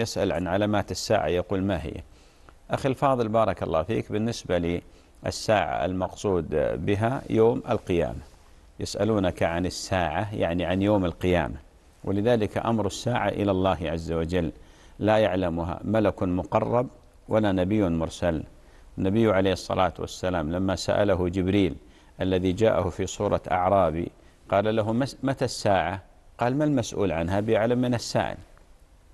يسأل عن علامات الساعة يقول ما هي أخي الفاضل بارك الله فيك بالنسبة للساعة المقصود بها يوم القيامة يسألونك عن الساعة يعني عن يوم القيامة ولذلك أمر الساعة إلى الله عز وجل لا يعلمها ملك مقرب ولا نبي مرسل النبي عليه الصلاة والسلام لما سأله جبريل الذي جاءه في صورة أعرابي قال له متى الساعة قال ما المسؤول عنها بيعلم من السائل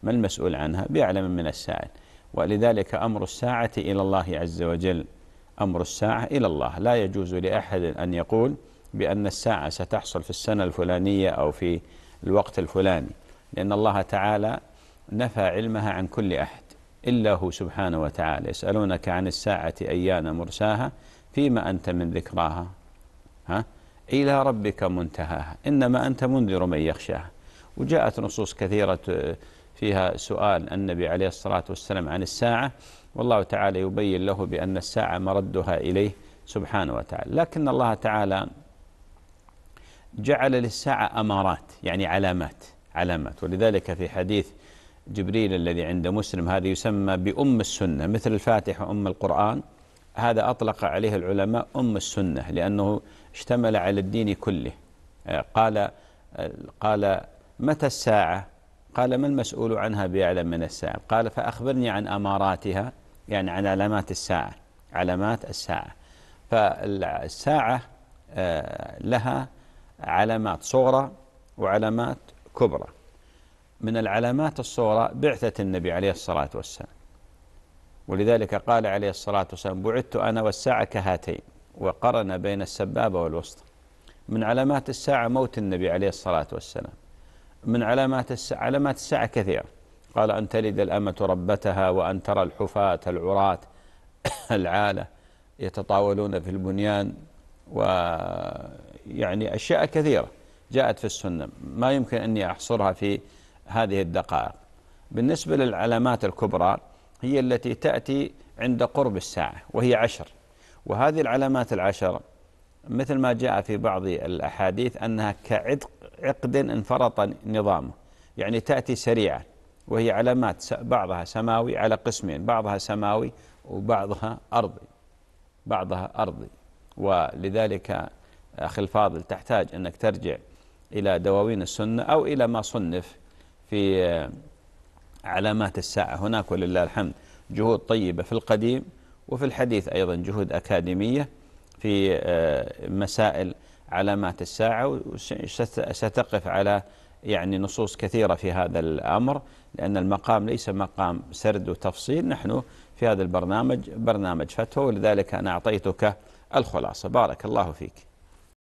ما المسؤول عنها بأعلم من السائل ولذلك أمر الساعة إلى الله عز وجل أمر الساعة إلى الله لا يجوز لأحد أن يقول بأن الساعة ستحصل في السنة الفلانية أو في الوقت الفلاني لأن الله تعالى نفى علمها عن كل أحد إلا هو سبحانه وتعالى يسألونك عن الساعة أيان مرساها فيما أنت من ذكراها ها؟ إلى ربك منتهاها إنما أنت منذر من يخشاها وجاءت نصوص كثيرة فيها سؤال النبي عليه الصلاة والسلام عن الساعة والله تعالى يبين له بأن الساعة مردها إليه سبحانه وتعالى لكن الله تعالى جعل للساعة أمارات يعني علامات علامات ولذلك في حديث جبريل الذي عند مسلم هذا يسمى بأم السنة مثل الفاتحة وأم القرآن هذا أطلق عليه العلماء أم السنة لأنه اشتمل على الدين كله قال قال متى الساعة قال ما المسؤول عنها بأعلم من الساعة قال فأخبرني عن أماراتها يعني عن علامات الساعة علامات الساعة فالساعة آه، لها علامات صغرى وعلامات كبرى من العلامات الصغرى بعثة النبي عليه الصلاة والسلام ولذلك قال عليه الصلاة والسلام بعثت أنا والساعة كهاتين وقرن بين السبابة والوسطى من علامات الساعة موت النبي عليه الصلاة والسلام من علامات الساعة علامات الساعة كثيرة قال أن تلد الأمة ربتها وأن ترى الحفاة العراة العالة يتطاولون في البنيان ويعني أشياء كثيرة جاءت في السنة ما يمكن أني أحصرها في هذه الدقائق بالنسبة للعلامات الكبرى هي التي تأتي عند قرب الساعة وهي عشر وهذه العلامات العشر مثل ما جاء في بعض الأحاديث أنها كعدق عقد انفرط نظامه يعني تأتي سريعة وهي علامات بعضها سماوي على قسمين بعضها سماوي وبعضها أرضي بعضها أرضي ولذلك أخي الفاضل تحتاج أنك ترجع إلى دواوين السنة أو إلى ما صنف في علامات الساعة هناك ولله الحمد جهود طيبة في القديم وفي الحديث أيضا جهود أكاديمية في آه، مسائل علامات الساعة وستقف على يعني نصوص كثيرة في هذا الأمر لأن المقام ليس مقام سرد وتفصيل نحن في هذا البرنامج برنامج فتوى ولذلك أنا أعطيتك الخلاصة بارك الله فيك